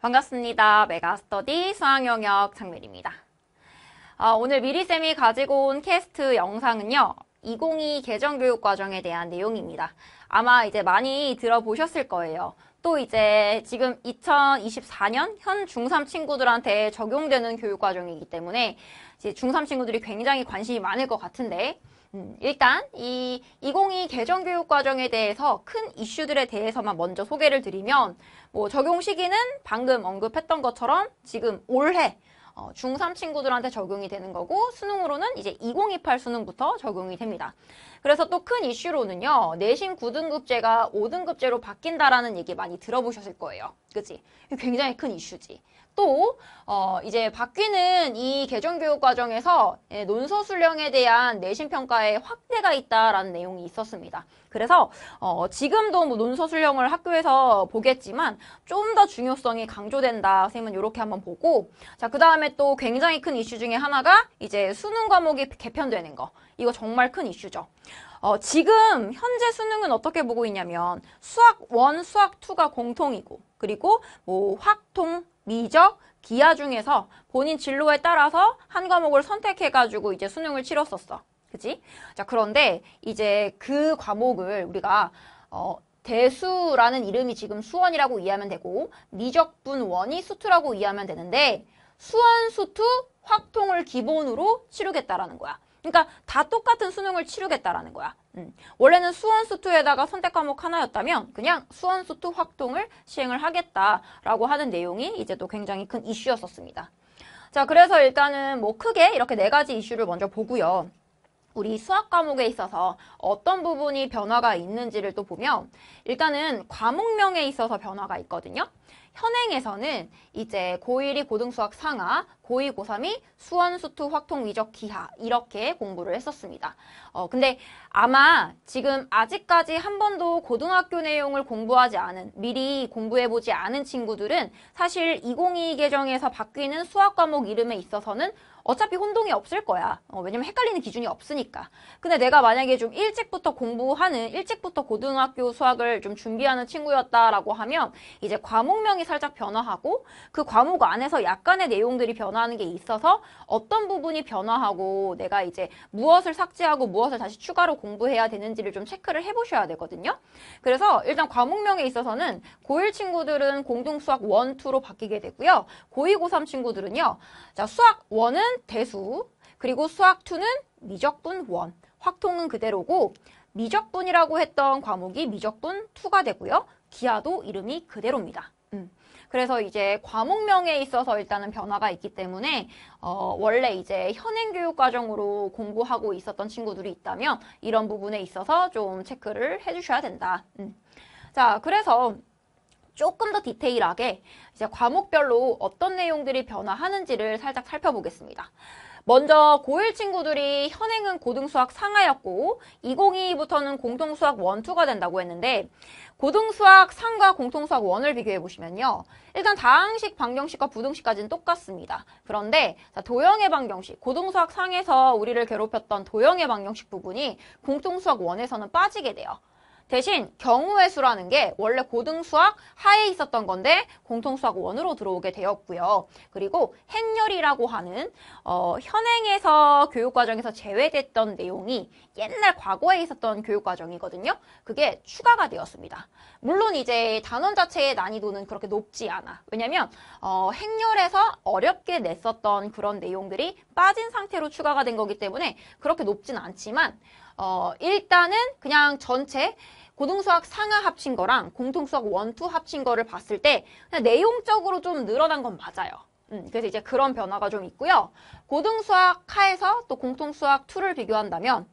반갑습니다. 메가스터디 수학영역 장멜입니다. 아, 오늘 미리쌤이 가지고 온 캐스트 영상은요. 2022 개정교육과정에 대한 내용입니다. 아마 이제 많이 들어보셨을 거예요. 또 이제 지금 2024년 현 중3 친구들한테 적용되는 교육과정이기 때문에 이제 중3 친구들이 굉장히 관심이 많을 것 같은데 음, 일단 이 2022 개정 교육 과정에 대해서 큰 이슈들에 대해서만 먼저 소개를 드리면 뭐 적용 시기는 방금 언급했던 것처럼 지금 올해 어, 중3 친구들한테 적용이 되는 거고 수능으로는 이제 2028 수능부터 적용이 됩니다. 그래서 또 큰 이슈로는요. 내신 9등급제가 5등급제로 바뀐다라는 얘기 많이 들어보셨을 거예요. 그지? 굉장히 큰 이슈지. 또 어, 이제 바뀌는 이 개정 교육 과정에서 예, 논서 수령에 대한 내신 평가에 확대가 있다라는 내용이 있었습니다. 그래서 어, 지금도 뭐 논서 수령을 학교에서 보겠지만 좀 더 중요성이 강조된다. 선생님은 이렇게 한번 보고 자그 다음에 또 굉장히 큰 이슈 중에 하나가 이제 수능 과목이 개편되는 거. 이거 정말 큰 이슈죠. 어, 지금 현재 수능은 어떻게 보고 있냐면 수학 1, 수학 2가 공통이고 그리고 뭐 확통, 미적, 기하 중에서 본인 진로에 따라서 한 과목을 선택해가지고 이제 수능을 치렀었어. 그지? 자, 그런데 이제 그 과목을 우리가 어, 대수라는 이름이 지금 수원이라고 이해하면 되고 미적분 원이 수투라고 이해하면 되는데 수원, 수투, 확통을 기본으로 치르겠다라는 거야. 그러니까 다 똑같은 수능을 치르겠다라는 거야. 음. 원래는 수원수2에다가 선택 과목 하나였다면 그냥 수원수2 확동을 시행을 하겠다라고 하는 내용이 이제 또 굉장히 큰 이슈였었습니다. 자, 그래서 일단은 뭐 크게 이렇게 네 가지 이슈를 먼저 보고요. 우리 수학 과목에 있어서 어떤 부분이 변화가 있는지를 또 보면 일단은 과목명에 있어서 변화가 있거든요. 현행에서는 이제 고1이 고등수학 상하, 고2, 고3이 수원, 수투, 확통, 위적, 기하 이렇게 공부를 했었습니다. 어, 근데 아마 지금 아직까지 한 번도 고등학교 내용을 공부하지 않은, 미리 공부해보지 않은 친구들은 사실 2022계정에서 바뀌는 수학 과목 이름에 있어서는 어차피 혼동이 없을 거야. 어, 왜냐면 헷갈리는 기준이 없으니까. 근데 내가 만약에 좀 일찍부터 공부하는, 일찍부터 고등학교 수학을 좀 준비하는 친구였다라고 하면 이제 과목 과목명이 살짝 변화하고 그 과목 안에서 약간의 내용들이 변화하는 게 있어서 어떤 부분이 변화하고 내가 이제 무엇을 삭제하고 무엇을 다시 추가로 공부해야 되는지를 좀 체크를 해보셔야 되거든요. 그래서 일단 과목명에 있어서는 고1 친구들은 공동수학 1, 2로 바뀌게 되고요. 고2, 고3 친구들은요. 자, 수학 1은 대수, 그리고 수학 2는 미적분 1, 확통은 그대로고 미적분이라고 했던 과목이 미적분 2가 되고요. 기아도 이름이 그대로입니다. 음. 그래서 이제 과목명에 있어서 일단은 변화가 있기 때문에 어, 원래 이제 현행 교육 과정으로 공부하고 있었던 친구들이 있다면 이런 부분에 있어서 좀 체크를 해주셔야 된다. 음. 자, 그래서 조금 더 디테일하게 이제 과목별로 어떤 내용들이 변화하는지를 살짝 살펴보겠습니다. 먼저 고1 친구들이 현행은 고등수학 상하였고 2022부터는 공통수학 원투가 된다고 했는데 고등수학 상과 공통수학 원을 비교해 보시면요. 일단 다항식 방정식과 부등식까지는 똑같습니다. 그런데 도형의 방정식, 고등수학 상에서 우리를 괴롭혔던 도형의 방정식 부분이 공통수학 원에서는 빠지게 돼요. 대신 경우의 수라는 게 원래 고등수학 하에 있었던 건데 공통수학 원으로 들어오게 되었고요. 그리고 행렬이라고 하는 어, 현행에서 교육과정에서 제외됐던 내용이 옛날 과거에 있었던 교육과정이거든요. 그게 추가가 되었습니다. 물론 이제 단원 자체의 난이도는 그렇게 높지 않아. 왜냐면 어, 행렬에서 어렵게 냈었던 그런 내용들이 빠진 상태로 추가가 된 거기 때문에 그렇게 높진 않지만 어, 일단은 그냥 전체 고등수학 상하 합친 거랑 공통수학 원투 합친 거를 봤을 때 그냥 내용적으로 좀 늘어난 건 맞아요. 음, 그래서 이제 그런 변화가 좀 있고요. 고등수학 하에서 또 공통수학 2를 비교한다면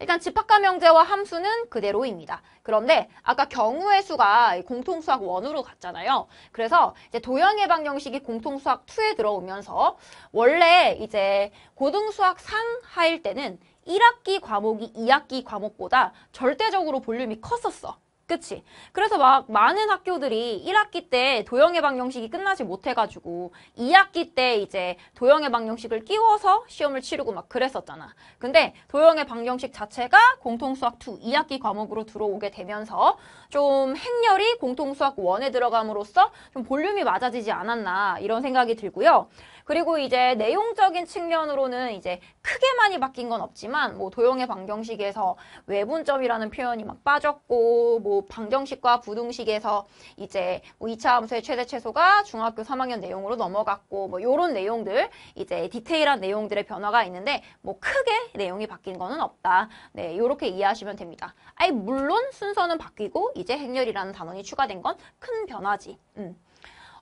일단 집합가명제와 함수는 그대로입니다. 그런데 아까 경우의 수가 공통수학 원으로 갔잖아요. 그래서 이제 도형예방 형식이 공통수학 2에 들어오면서 원래 이제 고등수학 상하일 때는 1학기 과목이 2학기 과목보다 절대적으로 볼륨이 컸었어. 그치? 그래서 막 많은 학교들이 1학기 때 도형예방 형식이 끝나지 못해가지고 2학기 때 이제 도형예방 형식을 끼워서 시험을 치르고 막 그랬었잖아. 근데 도형예방 형식 자체가 공통수학 2 2학기 과목으로 들어오게 되면서 좀 행렬이 공통수학 1에 들어감으로써 좀 볼륨이 맞아지지 않았나 이런 생각이 들고요. 그리고 이제 내용적인 측면으로는 이제 크게 많이 바뀐 건 없지만 뭐도형의방 형식에서 외분점이라는 표현이 막 빠졌고 뭐 방정식과 부등식에서 이제 뭐 2차 함수의 최대 최소가 중학교 3학년 내용으로 넘어갔고 뭐 요런 내용들 이제 디테일한 내용들의 변화가 있는데 뭐 크게 내용이 바뀐 거는 없다. 네, 요렇게 이해하시면 됩니다. 아니 물론 순서는 바뀌고 이제 행렬이라는 단원이 추가된 건 큰 변화지. 음.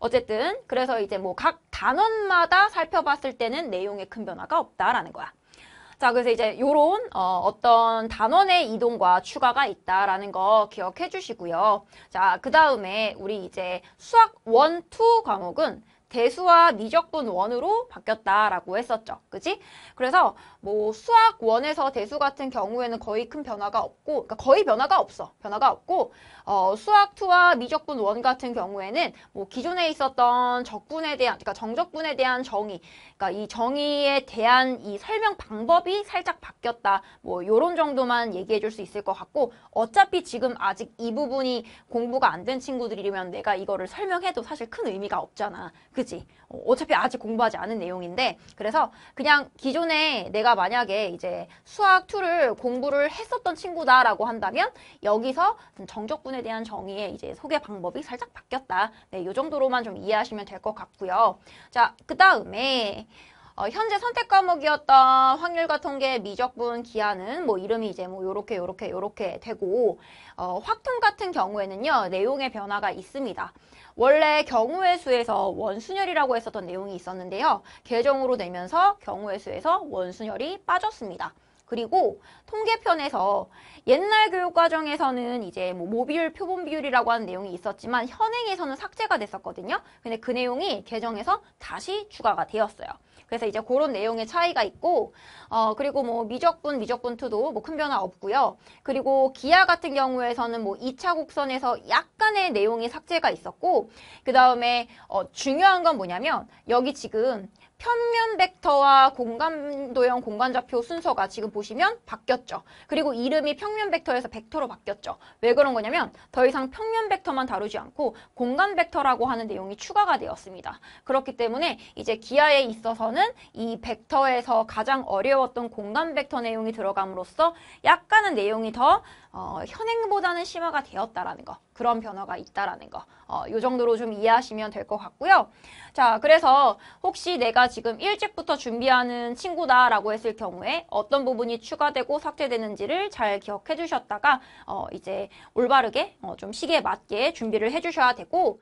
어쨌든 그래서 이제 뭐 각 단원마다 살펴봤을 때는 내용에 큰 변화가 없다라는 거야. 자, 그래서 이제 요런 어, 어떤 단원의 이동과 추가가 있다라는 거 기억해 주시고요. 자, 그 다음에 우리 이제 수학 1, 2 과목은 대수와 미적분 원으로 바뀌었다라고 했었죠. 그지? 그래서 뭐 수학 원에서 대수 같은 경우에는 거의 큰 변화가 없고, 그러니까 거의 변화가 없어. 변화가 없고, 어, 수학 2와 미적분 원 같은 경우에는 뭐 기존에 있었던 적분에 대한, 그러니까 정적분에 대한 정의, 그러니까 이 정의에 대한 이 설명 방법이 살짝 바뀌었다. 뭐 요런 정도만 얘기해 줄 수 있을 것 같고, 어차피 지금 아직 이 부분이 공부가 안 된 친구들이면 내가 이거를 설명해도 사실 큰 의미가 없잖아. 그지? 어차피 아직 공부하지 않은 내용인데 그래서 그냥 기존에 내가 만약에 이제 수학 2를 공부를 했었던 친구다라고 한다면 여기서 정적분에 대한 정의의 이제 소개 방법이 살짝 바뀌었다. 네, 이 정도로만 좀 이해하시면 될 것 같고요. 자, 그 다음에 어, 현재 선택 과목이었던 확률과 통계 미적분 기하는 뭐 이름이 이제 뭐 요렇게 요렇게 요렇게 되고 어, 확통 같은 경우에는요 내용의 변화가 있습니다. 원래 경우의 수에서 원순열이라고 했었던 내용이 있었는데요. 개정으로 되면서 경우의 수에서 원순열이 빠졌습니다. 그리고 통계편에서 옛날 교육과정에서는 이제 뭐 모비율, 표본 비율이라고 하는 내용이 있었지만 현행에서는 삭제가 됐었거든요. 근데 그 내용이 개정에서 다시 추가가 되었어요. 그래서 이제 그런 내용의 차이가 있고 어 그리고 뭐 미적분, 미적분투도 뭐 큰 변화 없고요. 그리고 기아 같은 경우에서는 뭐 2차 곡선에서 약간의 내용이 삭제가 있었고 그 다음에 어 중요한 건 뭐냐면 여기 지금 평면 벡터와 공간도형 공간좌표 순서가 지금 보시면 바뀌었죠. 그리고 이름이 평면 벡터에서 벡터로 바뀌었죠. 왜 그런 거냐면 더 이상 평면 벡터만 다루지 않고 공간 벡터라고 하는 내용이 추가가 되었습니다. 그렇기 때문에 이제 기아에 있어서는 이 벡터에서 가장 어려웠던 공간 벡터 내용이 들어감으로써 약간은 내용이 더 어, 현행보다는 심화가 되었다라는 거. 그런 변화가 있다라는 거. 어, 요 정도로 좀 이해하시면 될 것 같고요. 자, 그래서 혹시 내가 지금 일찍부터 준비하는 친구다라고 했을 경우에 어떤 부분이 추가되고 삭제되는지를 잘 기억해 주셨다가 어, 이제 올바르게 어, 좀 시기에 맞게 준비를 해 주셔야 되고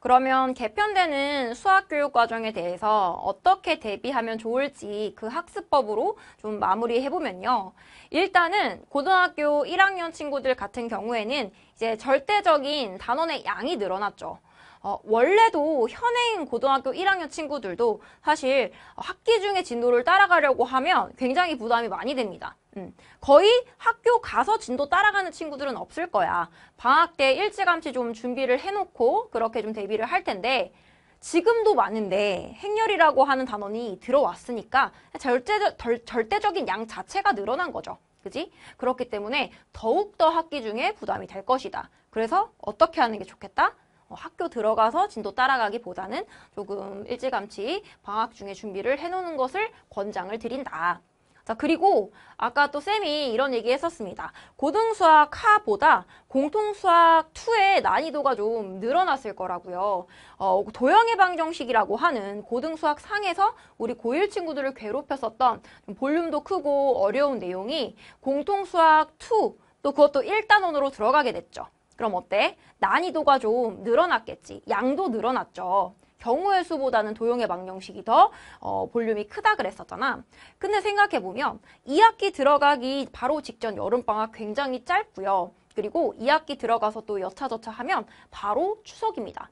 그러면 개편되는 수학교육 과정에 대해서 어떻게 대비하면 좋을지 그 학습법으로 좀 마무리해보면요. 일단은 고등학교 1학년 친구들 같은 경우에는 이제 절대적인 단원의 양이 늘어났죠. 어, 원래도 현행 고등학교 1학년 친구들도 사실 학기 중에 진도를 따라가려고 하면 굉장히 부담이 많이 됩니다. 음, 거의 학교 가서 진도 따라가는 친구들은 없을 거야. 방학 때 일찌감치 좀 준비를 해놓고 그렇게 좀 대비를 할 텐데 지금도 많은데 행렬이라고 하는 단원이 들어왔으니까 절대적, 덜, 절대적인 양 자체가 늘어난 거죠. 그지? 그렇기 때문에 더욱더 학기 중에 부담이 될 것이다. 그래서 어떻게 하는 게 좋겠다? 어, 학교 들어가서 진도 따라가기보다는 조금 일찌감치 방학 중에 준비를 해놓는 것을 권장을 드린다. 자, 그리고 아까 또 쌤이 이런 얘기 했었습니다. 고등수학 하보다 공통수학 2의 난이도가 좀 늘어났을 거라고요. 어, 도형의 방정식이라고 하는 고등수학 상에서 우리 고1 친구들을 괴롭혔었던 볼륨도 크고 어려운 내용이 공통수학 2, 또 그것도 1단원으로 들어가게 됐죠. 그럼 어때? 난이도가 좀 늘어났겠지. 양도 늘어났죠. 경우의 수보다는 도형의 방정식이더 어, 볼륨이 크다 그랬었잖아. 근데 생각해보면 2학기 들어가기 바로 직전 여름방학 굉장히 짧고요. 그리고 2학기 들어가서 또 여차저차 하면 바로 추석입니다.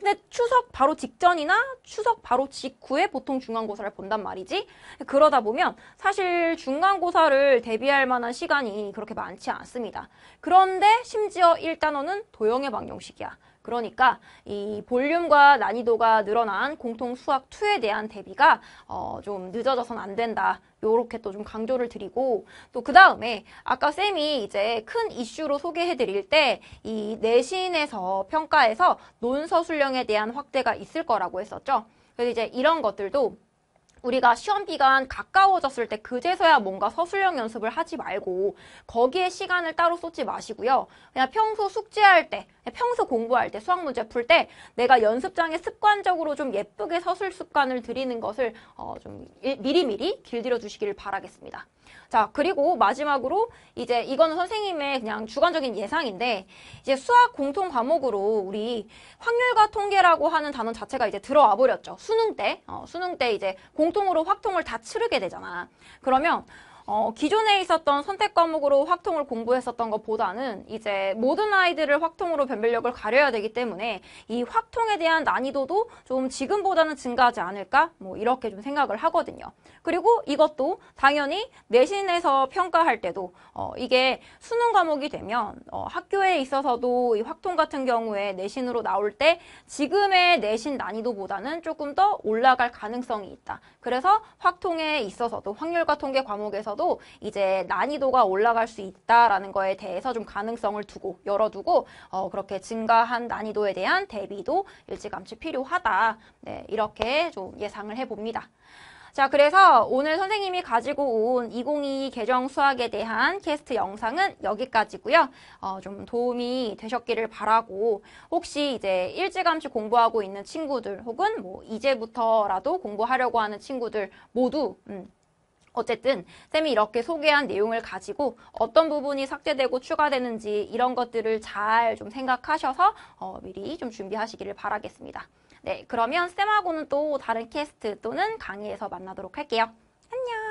근데 추석 바로 직전이나 추석 바로 직후에 보통 중간고사를 본단 말이지. 그러다 보면 사실 중간고사를 대비할 만한 시간이 그렇게 많지 않습니다. 그런데 심지어 1단원은 도형의 방정식이야. 그러니까 이 볼륨과 난이도가 늘어난 공통 수학 2에 대한 대비가 어, 좀 늦어져선 안 된다. 요렇게 또 좀 강조를 드리고 또 그 다음에 아까 쌤이 이제 큰 이슈로 소개해 드릴 때 이 내신에서 평가에서 논서 수령에 대한 확대가 있을 거라고 했었죠. 그래서 이제 이런 것들도 우리가 시험 기간 가까워졌을 때 그제서야 뭔가 서술형 연습을 하지 말고 거기에 시간을 따로 쏟지 마시고요. 그냥 평소 숙제할 때, 평소 공부할 때, 수학 문제 풀 때 내가 연습장에 습관적으로 좀 예쁘게 서술 습관을 들이는 것을 어좀 미리미리 길들여 주시기를 바라겠습니다. 자, 그리고 마지막으로 이제 이거는 선생님의 그냥 주관적인 예상인데 이제 수학 공통 과목으로 우리 확률과 통계라고 하는 단어 자체가 이제 들어와 버렸죠. 수능 때, 어, 수능 때 이제 공통으로 확통을 다 치르게 되잖아. 그러면 어, 기존에 있었던 선택 과목으로 확통을 공부했었던 것보다는 이제 모든 아이들을 확통으로 변별력을 가려야 되기 때문에 이 확통에 대한 난이도도 좀 지금보다는 증가하지 않을까 뭐 이렇게 좀 생각을 하거든요. 그리고 이것도 당연히 내신에서 평가할 때도 어, 이게 수능 과목이 되면 어, 학교에 있어서도 이 확통 같은 경우에 내신으로 나올 때 지금의 내신 난이도보다는 조금 더 올라갈 가능성이 있다. 그래서 확통에 있어서도 확률과 통계 과목에서도 있어도 이제 난이도가 올라갈 수 있다라는 거에 대해서 좀 가능성을 두고 열어두고 어, 그렇게 증가한 난이도에 대한 대비도 일찌감치 필요하다. 네, 이렇게 좀 예상을 해봅니다. 자, 그래서 오늘 선생님이 가지고 온 2022 개정 수학에 대한 캐스트 영상은 여기까지고요. 어, 좀 도움이 되셨기를 바라고 혹시 이제 일찌감치 공부하고 있는 친구들 혹은 뭐 이제부터라도 공부하려고 하는 친구들 모두 음, 어쨌든 쌤이 이렇게 소개한 내용을 가지고 어떤 부분이 삭제되고 추가되는지 이런 것들을 잘 좀 생각하셔서 어, 미리 좀 준비하시기를 바라겠습니다. 네, 그러면 쌤하고는 또 다른 캐스트 또는 강의에서 만나도록 할게요. 안녕!